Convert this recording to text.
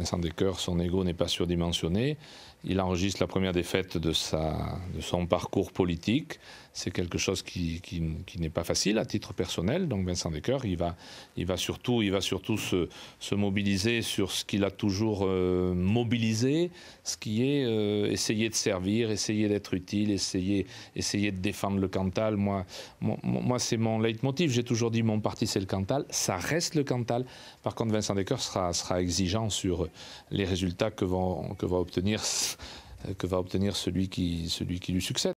Vincent Descoeurs, son ego n'est pas surdimensionné. Il enregistre la première défaite de, sa, de son parcours politique. C'est quelque chose qui, qui, n'est pas facile à titre personnel. Donc Vincent Descoeurs, il va, il va surtout, il va surtout se, se mobiliser sur ce qu'il a toujours euh, mobilisé, ce qui est euh, essayer de servir, essayer d'être utile, essayer, essayer de défendre le Cantal. Moi, moi, c'est mon leitmotiv. J'ai toujours dit mon parti, c'est le Cantal. Ça reste le Cantal. Par contre, Vincent Descoeurs sera, sera exigeant sur les résultats que, va obtenir celui qui lui succède.